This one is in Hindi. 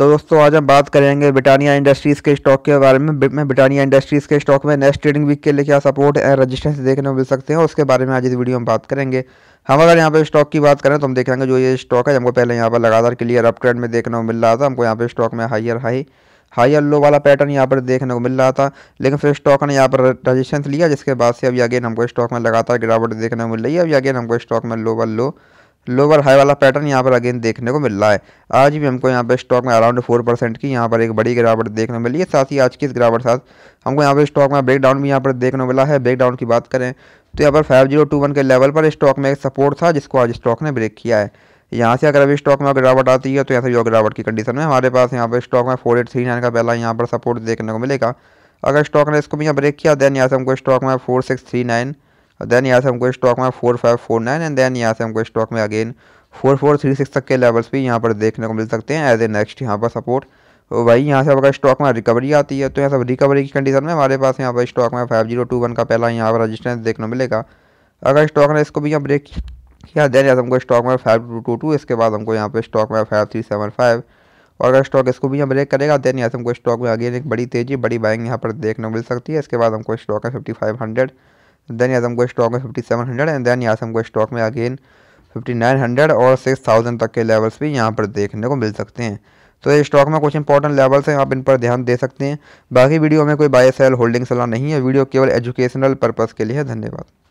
तो दोस्तों आज हम बात करेंगे ब्रिटानिया इंडस्ट्रीज़ के स्टॉक के बारे में मैं ब्रिटानिया इंडस्ट्रीज़ के स्टॉक में नेक्स्ट ट्रेडिंग वीक के लिए क्या सपोर्ट एंड रजिस्ट्रेंस देखने को मिल सकते हैं उसके बारे में आज इस वीडियो में बात करेंगे हम अगर यहाँ पे स्टॉक की बात करें तो हम देखेंगे जो ये स्टॉक है हमको पहले यहाँ पर लगातार क्लियर अप ट्रेंड में देखने को मिल रहा था हमको यहाँ पर स्टॉक में हाइयर हाई हाईर लो वाला पैटर्न यहाँ पर देखने को मिल रहा था लेकिन फिर स्टॉक ने यहाँ पर रजिस्टेंस लिया जिसके बाद से अभी अगेन हमको स्टॉक में लगातार गिरावट देखने को मिल रही है अभी अगेन हमको स्टॉक में लो लो लोअर हाई वाला पैटर्न यहाँ पर अगेन देखने को मिल रहा है आज भी हमको यहाँ पर स्टॉक में अराउंड फोर परसेंट की यहाँ पर एक बड़ी गिरावट देखने को मिली है साथ ही आज की इस गिरावट साथ हमको यहाँ पर स्टॉक में ब्रेकडाउन भी यहाँ पर देखने को मिला है ब्रेकडाउन की बात करें तो यहाँ पर फाइव जीरो टू वन के लेवल पर स्टॉक में एक सपोर्ट था जिसको आज स्टॉक ने ब्रेक किया है यहाँ से अगर अभी स्टॉक में गिरावट आती है तो यहाँ से यो गिरावट की कंडीशन में हमारे पास यहाँ पर स्टॉक में फोर एट थ्री नाइन का पहला यहाँ पर सपोर्ट देखने को मिलेगा अगर स्टॉक ने इसको भी यहाँ ब्रेक किया देन यहाँ से हमको स्टॉक में फोर सिक्स थ्री नाइन और देन यहाँ से हमको स्टॉक में four five four nine and then यहाँ से हमको स्टॉक में again four four three six तक के लेवल्स भी यहाँ पर देखने को मिल सकते हैं एज ए नेक्स्ट यहाँ पर सपोर्ट वही यहाँ से अगर स्टॉक में रिकवरी आती है तो यहाँ सब रिकवरी की कंडीशन में हमारे पास यहाँ पर स्टॉक में फाइव जीरो टू वन का पहला यहाँ पर रजिस्टेंस देखने को मिलेगा अगर स्टॉक ने इसको भी यहाँ ब्रेक किया देन यहाँ हमको स्टॉक में फाइव टू टू टू इसके बाद हमको यहाँ पर स्टॉक में फाइव थ्री सेवन फाइव और अगर स्टॉक इसको भी यहाँ ब्रेक करेगा देन यहाँ से हमको स्टॉक में अगेन एक बड़ी तेज़ी बड़ी बाइंग यहाँ पर देखने को मिल सकती है इसके बाद हमको स्टॉक है फिफ्टी फाइव हंड्रेड देन यहाँ से हमको स्टॉक में fifty seven hundred and then यहाँ से हमको स्टॉक में अगेन फिफ्टी नाइन हंड्रेड और सिक्स थाउजेंड तक के लेवल्स भी यहाँ पर देखने को मिल सकते हैं तो ये स्टॉक में कुछ इंपॉर्टेंट लेवल्स हैं आप इन पर ध्यान दे सकते हैं बाकी वीडियो में कोई बाय सेल होल्डिंग सलाह नहीं है वीडियो केवल एजुकेशनल पर्पज़ के लिए है धन्यवाद